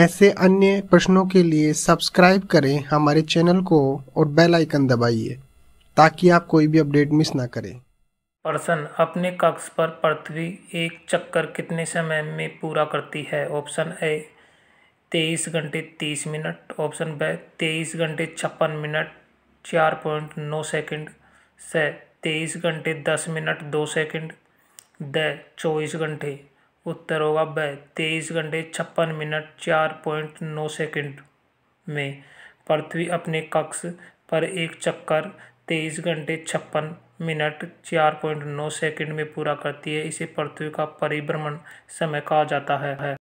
ऐसे अन्य प्रश्नों के लिए सब्सक्राइब करें हमारे चैनल को और बेल आइकन दबाइए ताकि आप कोई भी अपडेट मिस ना करें प्रश्न अपने कक्ष पर पृथ्वी एक चक्कर कितने समय में पूरा करती है ऑप्शन ए तेईस घंटे तीस मिनट ऑप्शन बी तेईस घंटे छप्पन मिनट चार पॉइंट नौ सेकेंड से तेईस घंटे दस मिनट दो सेकेंड द चौबीस घंटे उत्तर होगा ब तेईस घंटे छप्पन मिनट चार पॉइंट नौ सेकेंड में पृथ्वी अपने कक्ष पर एक चक्कर तेईस घंटे छप्पन मिनट चार पॉइंट नौ सेकेंड में पूरा करती है इसे पृथ्वी का परिभ्रमण समय कहा जाता है